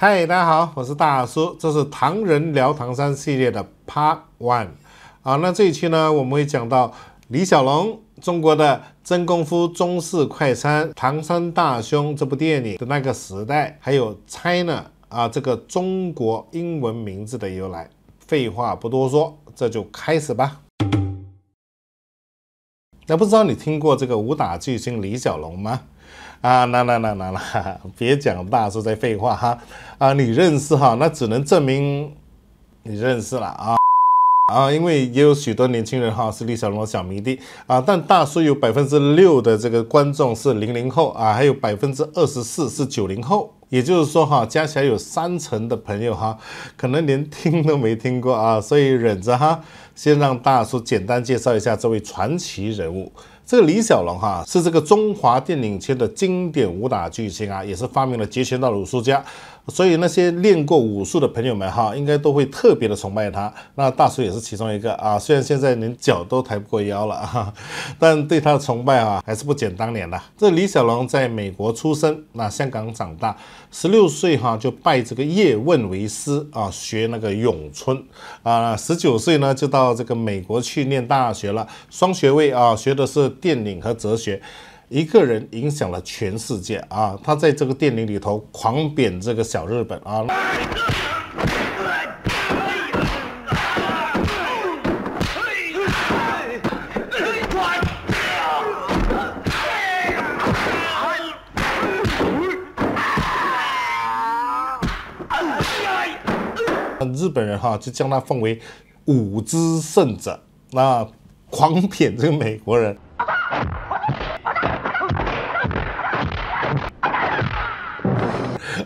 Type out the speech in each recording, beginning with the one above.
嗨，大家好，我是大叔，这是《唐人聊唐山》系列的 Part One 啊。那这一期呢，我们会讲到李小龙，中国的真功夫，中式快餐，《唐山大兄》这部电影的那个时代，还有 China 啊这个中国英文名字的由来。废话不多说，这就开始吧。那不知道你听过这个武打巨星李小龙吗？啊，那那那那那，别讲大叔在废话哈，啊，你认识哈，那只能证明你认识了啊，啊，因为也有许多年轻人哈是李小龙的小迷弟啊，但大叔有百分之六的这个观众是零零后啊，还有百分之二十四是九零后，也就是说哈，加起来有三成的朋友哈，可能连听都没听过啊，所以忍着哈，先让大叔简单介绍一下这位传奇人物。这个李小龙哈是这个中华电影圈的经典武打巨星啊，也是发明了截拳道的武术家，所以那些练过武术的朋友们哈，应该都会特别的崇拜他。那大叔也是其中一个啊，虽然现在连脚都抬不过腰了，但对他的崇拜啊还是不减当年的。这李小龙在美国出生，那香港长大，十六岁哈就拜这个叶问为师啊，学那个咏春啊，十九岁呢就到这个美国去念大学了，双学位啊，学的是。电影和哲学，一个人影响了全世界啊！他在这个电影里头狂贬这个小日本啊！啊！日本人哈就将他奉为五之圣者，那狂贬这个美国人。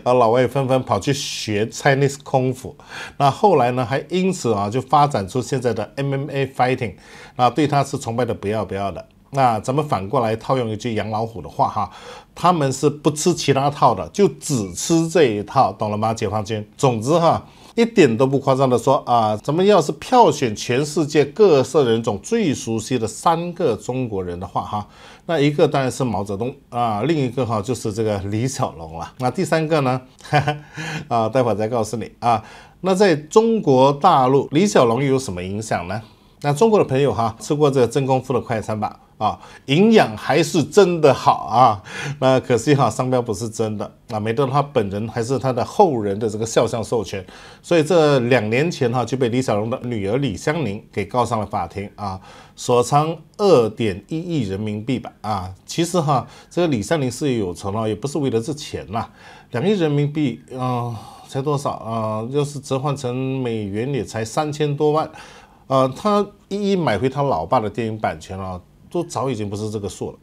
而老外纷纷跑去学 Chinese 空夫。那后来呢，还因此啊就发展出现在的 MMA fighting，那对他是崇拜的不要不要的。那咱们反过来套用一句养老虎的话哈，他们是不吃其他套的，就只吃这一套，懂了吗？解放军。总之哈。一点都不夸张的说啊，咱们要是票选全世界各色人种最熟悉的三个中国人的话，哈，那一个当然是毛泽东啊，另一个哈就是这个李小龙了。那第三个呢？哈哈，啊，待会儿再告诉你啊。那在中国大陆，李小龙有什么影响呢？那中国的朋友哈，吃过这个真功夫的快餐吧？啊，营养还是真的好啊！那可惜哈，商标不是真的，那没得到他本人还是他的后人的这个肖像授权，所以这两年前哈就被李小龙的女儿李香凝给告上了法庭啊，所偿二点一亿人民币吧啊！其实哈，这个李香凝事业有成了，也不是为了这钱呐，两亿人民币啊，才多少啊？要是折换成美元也才三千多万，呃，他一一买回他老爸的电影版权了。都早已经不是这个数了，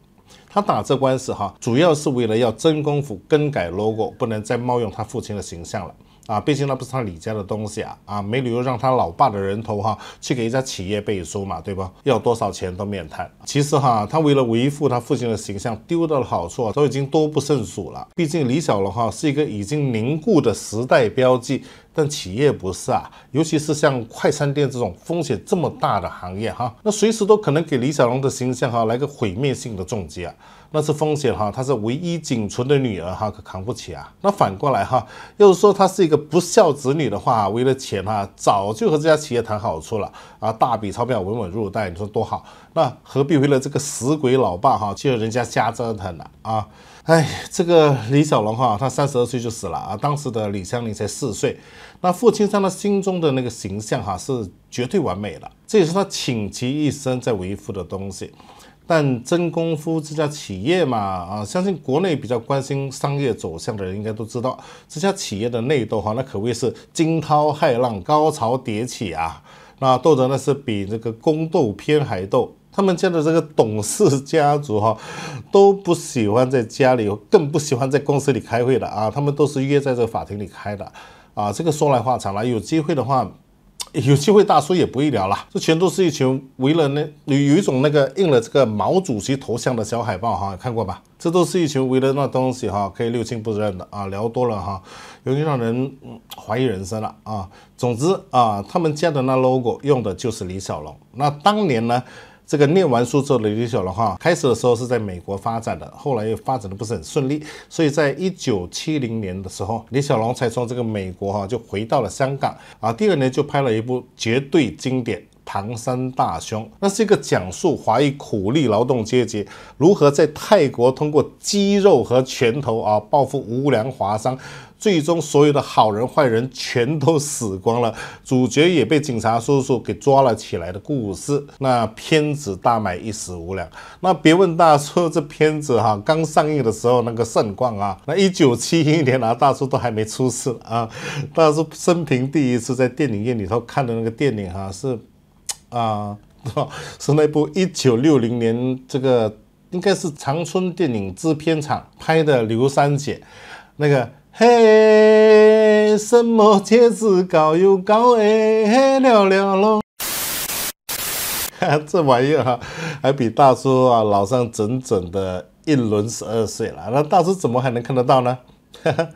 他打这官司哈，主要是为了要真功夫更改 logo，不能再冒用他父亲的形象了。啊，毕竟那不是他李家的东西啊，啊，没理由让他老爸的人头哈去给一家企业背书嘛，对吧？要多少钱都免谈。其实哈，他为了维护他父亲的形象丢掉的好处啊，都已经多不胜数了。毕竟李小龙哈是一个已经凝固的时代标记，但企业不是啊，尤其是像快餐店这种风险这么大的行业哈，那随时都可能给李小龙的形象哈来个毁灭性的重击啊。那是风险哈，她是唯一仅存的女儿哈，可扛不起啊。那反过来哈，要是说她是一个不孝子女的话，为了钱哈，早就和这家企业谈好处了啊，大笔钞票稳稳入袋，你说多好？那何必为了这个死鬼老爸哈，去和人家瞎折腾呢啊？哎，这个李小龙哈，他三十二岁就死了啊，当时的李香林才四岁。那父亲在他心中的那个形象哈，是绝对完美的，这也是他倾其一生在维护的东西。但真功夫这家企业嘛，啊，相信国内比较关心商业走向的人应该都知道，这家企业的内斗哈，那可谓是惊涛骇浪、高潮迭起啊！那斗得那是比这个宫斗片还斗。他们家的这个董事家族哈，都不喜欢在家里，更不喜欢在公司里开会的啊，他们都是约在这个法庭里开的啊。这个说来话长了，有机会的话。有机会，大叔也不易聊了。这全都是一群为了那有有一种那个印了这个毛主席头像的小海报哈，看过吧？这都是一群为了那东西哈，可以六亲不认的啊，聊多了哈，有点让人怀疑人生了啊。总之啊，他们家的那 logo 用的就是李小龙。那当年呢？这个念完书之后的李小龙哈，开始的时候是在美国发展的，后来又发展的不是很顺利，所以在一九七零年的时候，李小龙才从这个美国哈就回到了香港啊。第二年就拍了一部绝对经典《唐山大兄》，那是一个讲述华裔苦力劳动阶级如何在泰国通过肌肉和拳头啊报复无良华商。最终，所有的好人坏人全都死光了，主角也被警察叔叔给抓了起来的故事。那片子大卖一时无两。那别问大叔，这片子哈刚上映的时候那个盛况啊，那一九七一年啊，大叔都还没出世啊。大叔生平第一次在电影院里头看的那个电影哈是，啊，是那部一九六零年这个应该是长春电影制片厂拍的《刘三姐》那个。嘿，什么茄子高又高哎，了了喽！看 这玩意儿哈，还比大叔啊老上整整的一轮十二岁了，那大叔怎么还能看得到呢？哈哈，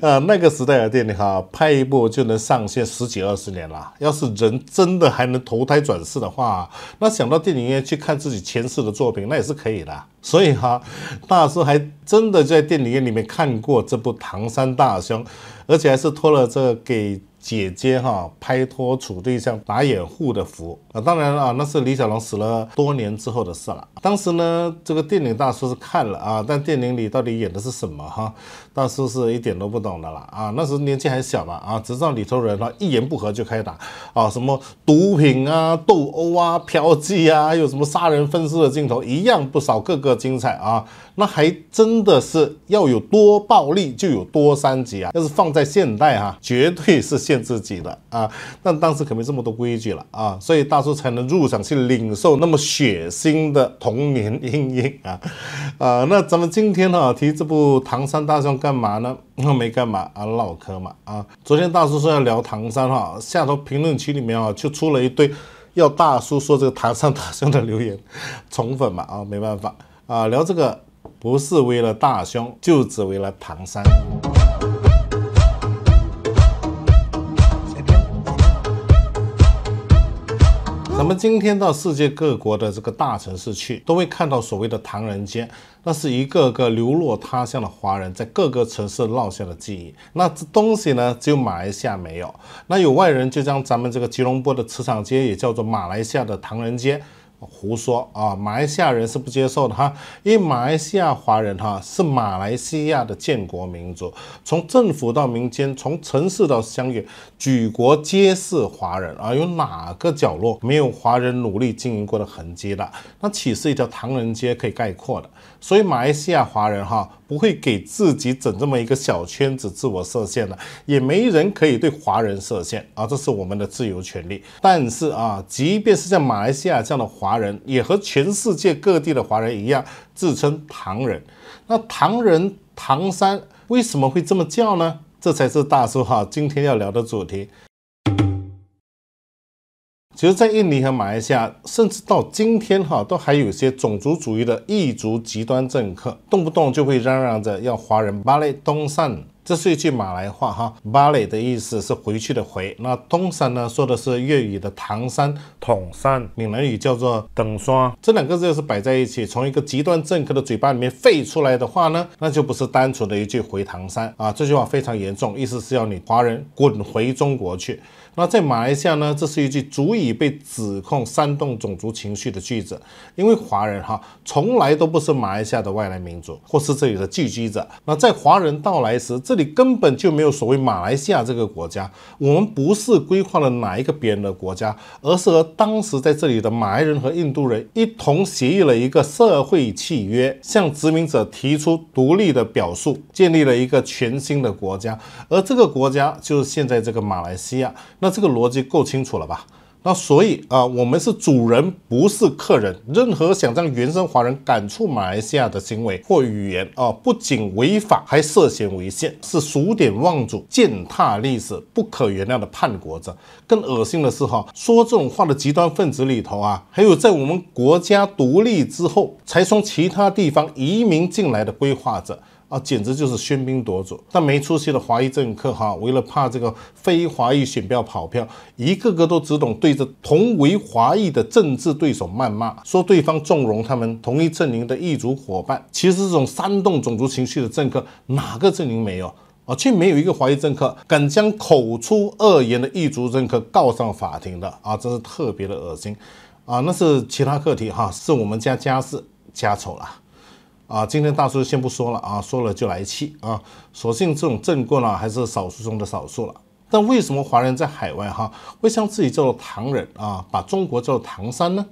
呃，那个时代的电影哈，拍一部就能上线十几二十年了。要是人真的还能投胎转世的话，那想到电影院去看自己前世的作品，那也是可以的。所以哈，大师还真的在电影院里面看过这部《唐山大兄》，而且还是托了这个给。姐姐哈拍拖处对象打掩护的福啊，当然了，那是李小龙死了多年之后的事了。当时呢，这个电影大叔是看了啊，但电影里到底演的是什么哈？大叔是一点都不懂的了啊。那时年纪还小嘛啊，只知道里头人啊一言不合就开打啊，什么毒品啊、斗殴啊、嫖妓啊，还有什么杀人分尸的镜头一样不少，个个精彩啊。那还真的是要有多暴力就有多三级啊！要是放在现代啊，绝对是限制级的啊。但当时可没这么多规矩了啊，所以大叔才能入场去领受那么血腥的童年阴影啊。啊，那咱们今天呢提这部《唐山大圣》干嘛呢？没干嘛啊，唠嗑嘛啊。昨天大叔说要聊唐山哈，下头评论区里面啊就出了一堆要大叔说这个《唐山大圣的留言，宠粉嘛啊，没办法啊，聊这个。不是为了大胸，就只为了唐山。咱们今天到世界各国的这个大城市去，都会看到所谓的唐人街，那是一个个流落他乡的华人在各个城市烙下的记忆。那这东西呢，只有马来西亚没有，那有外人就将咱们这个吉隆坡的磁场街也叫做马来西亚的唐人街。胡说啊！马来西亚人是不接受的哈，因为马来西亚华人哈是马来西亚的建国民族，从政府到民间，从城市到乡野，举国皆是华人啊！有哪个角落没有华人努力经营过的痕迹的？那岂是一条唐人街可以概括的？所以马来西亚华人哈。不会给自己整这么一个小圈子自我设限的，也没人可以对华人设限啊，这是我们的自由权利。但是啊，即便是像马来西亚这样的华人，也和全世界各地的华人一样，自称唐人。那唐人唐三为什么会这么叫呢？这才是大叔哈今天要聊的主题。其实，在印尼和马来西亚，甚至到今天，哈，都还有一些种族主义的异族极端政客，动不动就会嚷嚷着要华人巴勒东山。这是一句马来话哈，巴蕾的意思是回去的回。那东山呢，说的是粤语的唐山统山，闽南语叫做等霜。这两个字要是摆在一起，从一个极端政客的嘴巴里面废出来的话呢，那就不是单纯的一句回唐山啊。这句话非常严重，意思是要你华人滚回中国去。那在马来西亚呢，这是一句足以被指控煽动种族情绪的句子，因为华人哈从来都不是马来西亚的外来民族，或是这里的聚居者。那在华人到来时，这这里根本就没有所谓马来西亚这个国家，我们不是规划了哪一个别人的国家，而是和当时在这里的马来人和印度人一同协议了一个社会契约，向殖民者提出独立的表述，建立了一个全新的国家，而这个国家就是现在这个马来西亚。那这个逻辑够清楚了吧？那所以啊，我们是主人，不是客人。任何想将原生华人赶出马来西亚的行为或语言啊，不仅违法，还涉嫌违宪，是数典忘祖、践踏历史、不可原谅的叛国者。更恶心的是哈，说这种话的极端份子里头啊，还有在我们国家独立之后才从其他地方移民进来的规划者。啊，简直就是喧宾夺主！但没出息的华裔政客哈，为了怕这个非华裔选票跑票，一个个都只懂对着同为华裔的政治对手谩骂，说对方纵容他们同一阵营的异族伙伴。其实这种煽动种族情绪的政客，哪个阵营没有啊？却没有一个华裔政客敢将口出恶言的异族政客告上法庭的啊！真是特别的恶心啊！那是其他课题哈，是我们家家事家丑了。啊，今天大叔先不说了啊，说了就来气啊。所幸这种正棍呢，还是少数中的少数了。但为什么华人在海外哈，会像自己叫做唐人啊，把中国叫做唐山呢？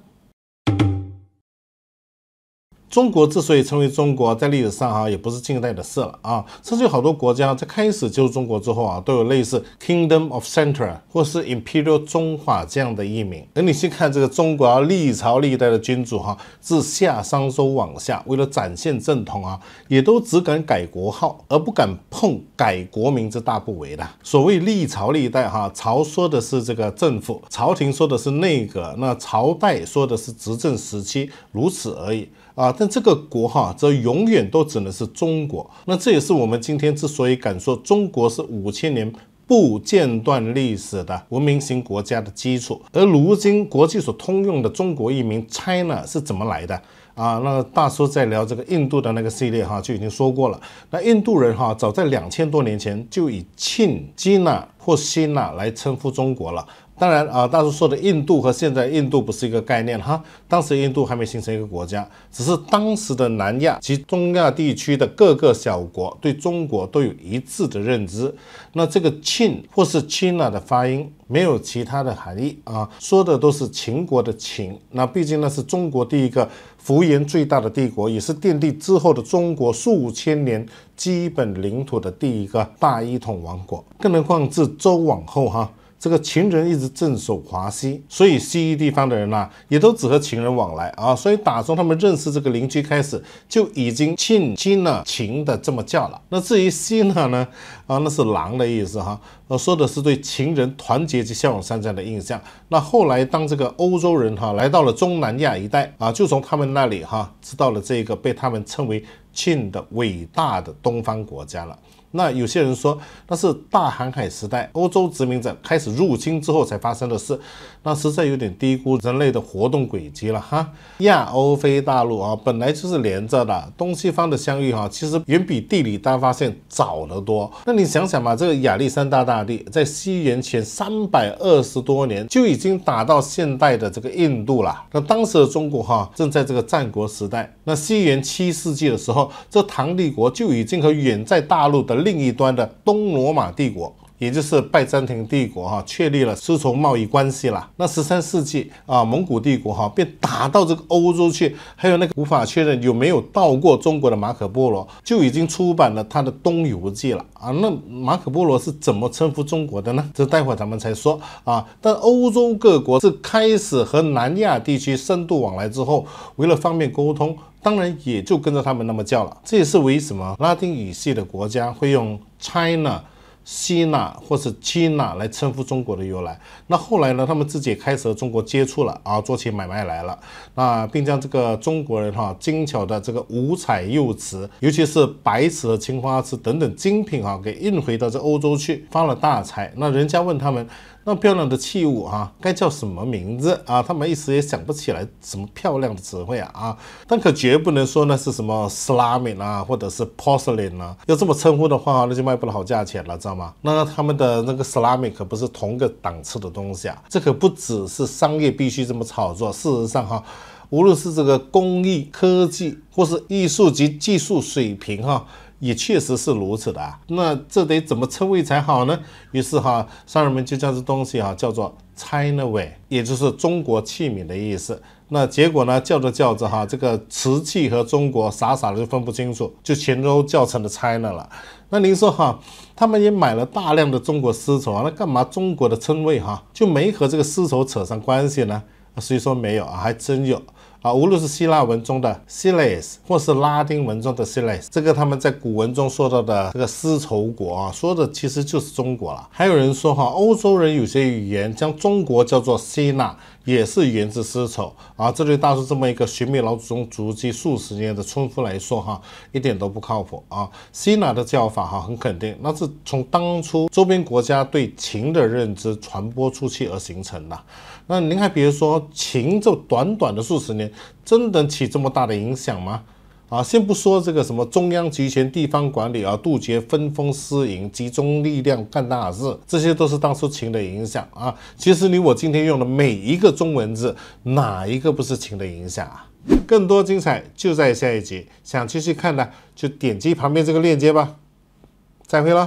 中国之所以成为中国，在历史上哈也不是近代的事了啊。甚至好多国家在开始进入中国之后啊，都有类似 Kingdom of c e n t r a 或是 Imperial 中华这样的译名。等你去看这个中国历朝历代的君主哈，自夏商周往下，为了展现正统啊，也都只敢改国号，而不敢碰改国名之大不韪的。所谓历朝历代哈，朝说的是这个政府，朝廷说的是内阁，那朝代说的是执政时期，如此而已。啊，但这个国哈则永远都只能是中国。那这也是我们今天之所以敢说中国是五千年不间断历史的文明型国家的基础。而如今国际所通用的中国一名 China 是怎么来的啊？那大叔在聊这个印度的那个系列哈就已经说过了。那印度人哈早在两千多年前就以庆、h i n i n a 或 China 来称呼中国了。当然啊，当时说的印度和现在印度不是一个概念哈。当时印度还没形成一个国家，只是当时的南亚及中亚地区的各个小国对中国都有一致的认知。那这个 Qin 或是 China 的发音没有其他的含义啊，说的都是秦国的秦。那毕竟那是中国第一个幅员最大的帝国，也是奠定之后的中国数千年基本领土的第一个大一统王国。更何况自周往后哈。这个秦人一直镇守华西，所以西地方的人呢，也都只和秦人往来啊。所以，打从他们认识这个邻居开始，就已经“秦”金了“秦”的这么叫了。那至于“西”呢？呢啊，那是狼的意思哈。说的是对秦人团结及骁勇善战的印象。那后来，当这个欧洲人哈来到了中南亚一带啊，就从他们那里哈知道了这个被他们称为“秦”的伟大的东方国家了。那有些人说那是大航海时代欧洲殖民者开始入侵之后才发生的事，那实在有点低估人类的活动轨迹了哈。亚欧非大陆啊本来就是连着的，东西方的相遇哈其实远比地理大发现早得多。那你想想嘛，这个亚历山大大帝在西元前三百二十多年就已经打到现代的这个印度了。那当时的中国哈正在这个战国时代。那西元七世纪的时候，这唐帝国就已经和远在大陆的。另一端的东罗马帝国。也就是拜占庭帝国哈确立了丝绸贸易关系啦。那十三世纪啊，蒙古帝国哈便打到这个欧洲去，还有那个无法确认有没有到过中国的马可·波罗就已经出版了他的《东游记》了啊。那马可·波罗是怎么称呼中国的呢？这待会咱们才说啊。但欧洲各国是开始和南亚地区深度往来之后，为了方便沟通，当然也就跟着他们那么叫了。这也是为什么拉丁语系的国家会用 China。希腊或是基娜来称呼中国的由来，那后来呢？他们自己开始和中国接触了，啊，做起买卖来了，那并将这个中国人哈精巧的这个五彩釉瓷，尤其是白瓷和青花瓷等等精品啊，给运回到这欧洲去，发了大财。那人家问他们。那漂亮的器物啊，该叫什么名字啊？他们一时也想不起来什么漂亮的词汇啊啊！但可绝不能说那是什么 s l a m i c 啊，或者是 porcelain 啊。要这么称呼的话，那就卖不了好价钱了，知道吗？那他们的那个 s l a m i c 可不是同个档次的东西啊！这可不只是商业必须这么炒作。事实上哈，无论是这个工艺、科技，或是艺术及技术水平哈。也确实是如此的啊，那这得怎么称谓才好呢？于是哈商人们就将这东西哈叫做 China ware，也就是中国器皿的意思。那结果呢叫着叫着哈这个瓷器和中国傻傻的就分不清楚，就全都叫成了 China 了。那您说哈他们也买了大量的中国丝绸啊，那干嘛中国的称谓哈就没和这个丝绸扯上关系呢？所以说没有啊？还真有。啊，无论是希腊文中的 s i l e s 或是拉丁文中的 s i l e s 这个他们在古文中说到的这个丝绸国啊，说的其实就是中国了。还有人说哈，欧洲人有些语言将中国叫做 sina，也是源自丝绸啊。这对大叔这么一个寻觅老祖宗足迹数十年的村夫来说哈，一点都不靠谱啊。sina 的叫法哈，很肯定，那是从当初周边国家对秦的认知传播出去而形成的。那您还别说秦这短短的数十年，真能起这么大的影响吗？啊，先不说这个什么中央集权、地方管理啊，杜绝分封私营、集中力量干大事，这些都是当初秦的影响啊。其实你我今天用的每一个中文字，哪一个不是秦的影响啊？更多精彩就在下一集，想继续看的就点击旁边这个链接吧。再会了。